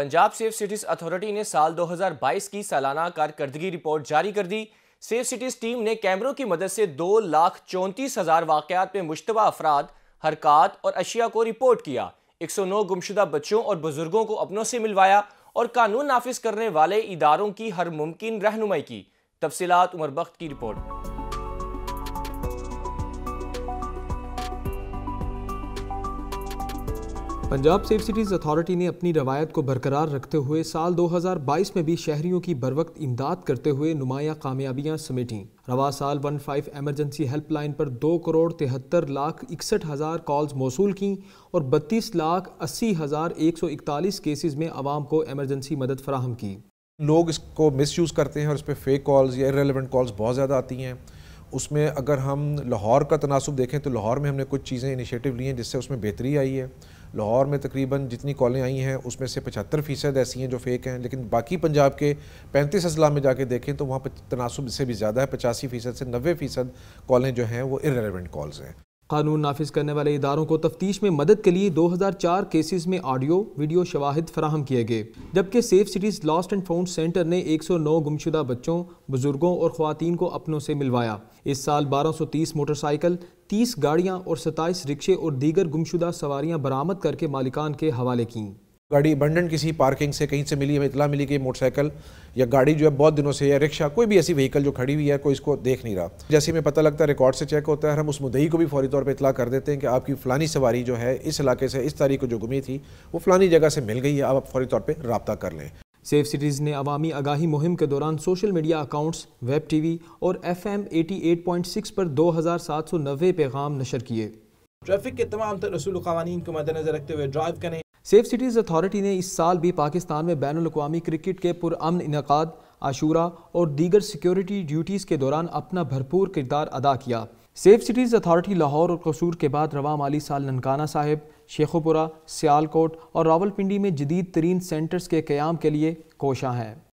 Punjab safe cities authority ने साल 2022 की सालाना कारकर्दगी रिपोर्ट जारी कर दी सेफ सिटीज़ टीम ने कैमरों की मदद से दो लाख चौंतीस हज़ार वाकत में मुशतबा अफराद हरकत और अशिया को रिपोर्ट किया 109 गुमशुदा बच्चों और बुज़ुर्गों को अपनों से मिलवाया और कानून नाफिज करने वाले इदारों की हर मुमकिन रहनुमाई की तफसीत उमर बख्त की report Punjab safe cities authority ने अपनी रवायत को बरकरार रखते हुए साल 2022 में भी शहरियों की बरवक्त इमदाद करते हुए नुमाया कामयाबियां समेटी रवा साल वन फाइव एमरजेंसी हेल्पलाइन पर दो करोड़ तिहत्तर लाख इकसठ हज़ार कॉल्स मौसू की और बत्तीस लाख अस्सी हज़ार एक सौ इकतालीस केसेज़ में आवाम को एमरजेंसी मदद फराहम की लोग इसको मिस यूज़ करते हैं और इस पर फेक कॉल्स या रेलिवेंट कॉल्स बहुत ज़्यादा आती हैं उसमें अगर हम लाहौर का तनासब देखें तो लाहौर में हमने कुछ चीज़ें इनिशिएटिव ली हैं जिससे उसमें बेहतरी आई है लाहौर में तकरीबन जितनी कॉलें आई हैं उसमें से पचहत्तर फ़ीसद ऐसी हैं जो फेक हैं लेकिन बाकी पंजाब के पैंतीस अजला में जाके देखें तो वहाँ तनासब से भी ज़्यादा है पचासी फ़ीसद से नबे फ़ीसद कॉलें जो हैं वो इरेलीवेंट कॉल्स हैं कानून नाफिज करने वाले इदारों को तफ्तीश में मदद के लिए 2004 केसेस में ऑडियो वीडियो शवाहद फराहम किए गए जबकि safe cities lost and found centre ने 109 गुमशुदा बच्चों बुजुर्गों और ख़वातीन को अपनों से मिलवाया इस साल 1230 मोटरसाइकिल 30 गाड़ियां और 27 रिक्शे और दीगर गुमशुदा सवारियां बरामद करके मालिकान के हवाले कीं गाड़ी बंडन किसी पार्किंग से कहीं से मिली हमें इतला मिली कि मोटरसाइकिल या गाड़ी जो है बहुत दिनों से या रिक्शा कोई भी ऐसी व्हीकल जो खड़ी हुई है कोई इसको देख नहीं रहा जैसे हमें पता लगता है रिकॉर्ड से चेक होता है हम उस मुदई को भी फौरी तौर पर इतला कर देते हैं कि आपकी फ़लानी सवारी जो है इस इलाके से इस तारीख को जो गुमी थी वो फ़लानी जगह से मिल गई है आप फौरी तौर पर रबता कर लें सेफ सिटीज़ ने अवामी आगाही मुहिम के दौरान सोशल मीडिया अकाउंट्स वेब वी और F M eighty eight point six पर दो हज़ार सात सौ नब्बे पैगाम नशर किए ट्रैफिक के तमाम तरसूल कवानीन को मद्देनजर रखते हुए ड्राइव करें सेफ सिटीज़ अथॉरिटी ने इस साल भी पाकिस्तान में बैन अवी क्रिकेट के पुरान इनका आशूरा और दीगर सिक्योरिटी ड्यूटीज़ के दौरान अपना भरपूर किरदार अदा किया सेफ सिटीज़ अथॉरिटी लाहौर और कसूर के बाद रवा माली साल ननकाना साहिब शेखोपुरा सियालकोट और रावलपिंडी में जदीद तरीन सेंटर्स के क्याम के लिए कोशा हैं